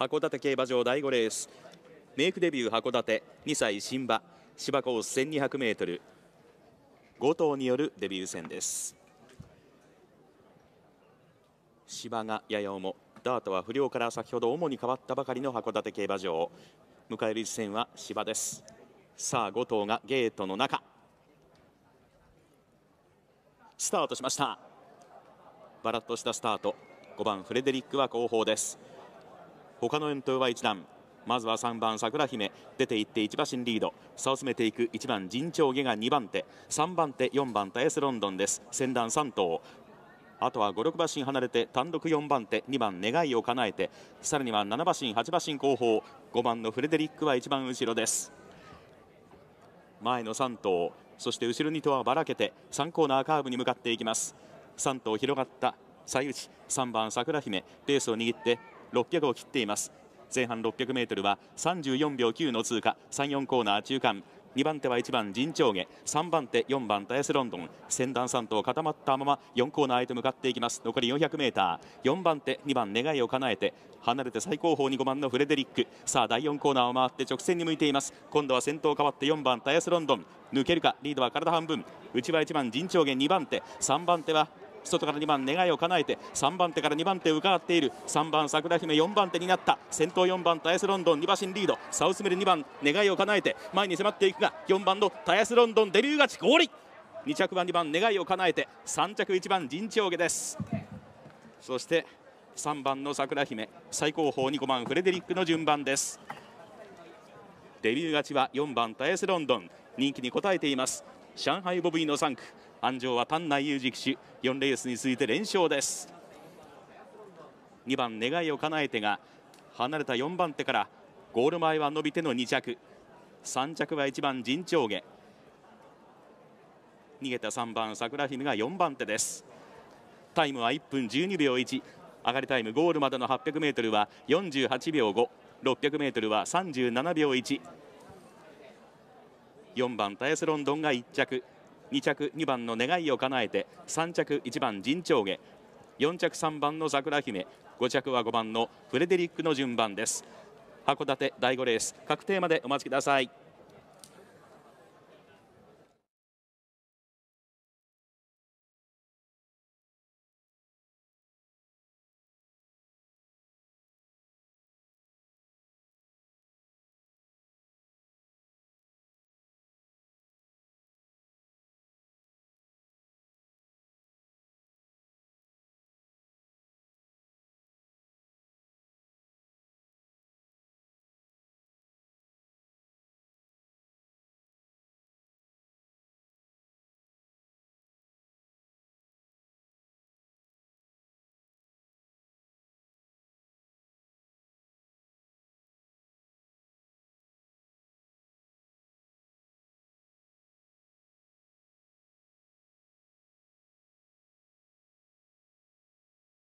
函館競馬場第5レースメイクデビュー函館2歳新馬芝コース 1200m5 頭によるデビュー戦です芝がやや重ダートは不良から先ほど主に変わったばかりの函館競馬場迎える一戦は芝ですさあ5頭がゲートの中スタートしましたバラッとしたスタート5番フレデリックは後方です他の遠投は一段まずは3番桜姫出ていって1馬身リード差を詰めていく1番陣長下が2番手3番手4番タエスロンドンです先段3頭あとは56馬身離れて単独4番手2番願いを叶えてさらには7馬身8馬身後方5番のフレデリックは1番後ろです前の3頭そして後ろに頭はばらけて3コーナーカーブに向かっていきます3頭広がった左右3番桜姫ペースを握って600を切っています前半 600m は34秒9の通過34コーナー中間2番手は1番陣長下3番手4番タヤスロンドン先段3頭固まったまま4コーナーへと向かっていきます残り 400m4 番手2番願いを叶えて離れて最後方に5番のフレデリックさあ第4コーナーを回って直線に向いています今度は先頭変わって4番タヤスロンドン抜けるかリードは体半分内は1番陣長下2番手3番手は外から2番願いを叶えて3番手から2番手を伺っている3番桜姫4番手になった先頭4番タヤスロンドン2馬身リードサウスメル2番願いを叶えて前に迫っていくが4番のタヤスロンドンデビュー勝ちール2着は2番願いを叶えて3着1番陣地上下ですそして3番の桜姫最高峰2、5番フレデリックの順番ですデビュー勝ちは4番タエスロンドン人気に応えています上海ボブイの3区安城は丹内裕二騎手4レースに続いて連勝です2番願いを叶えてが離れた4番手からゴール前は伸びての2着3着は1番陣長下逃げた3番桜姫が4番手ですタイムは1分12秒1上がりタイムゴールまでの 800m は48秒5 600m は37秒14番タエスロンドンが1着2着2番の願いを叶えて3着1番陣長下4着3番の桜姫5着は5番のフレデリックの順番です函館第5レース確定までお待ちください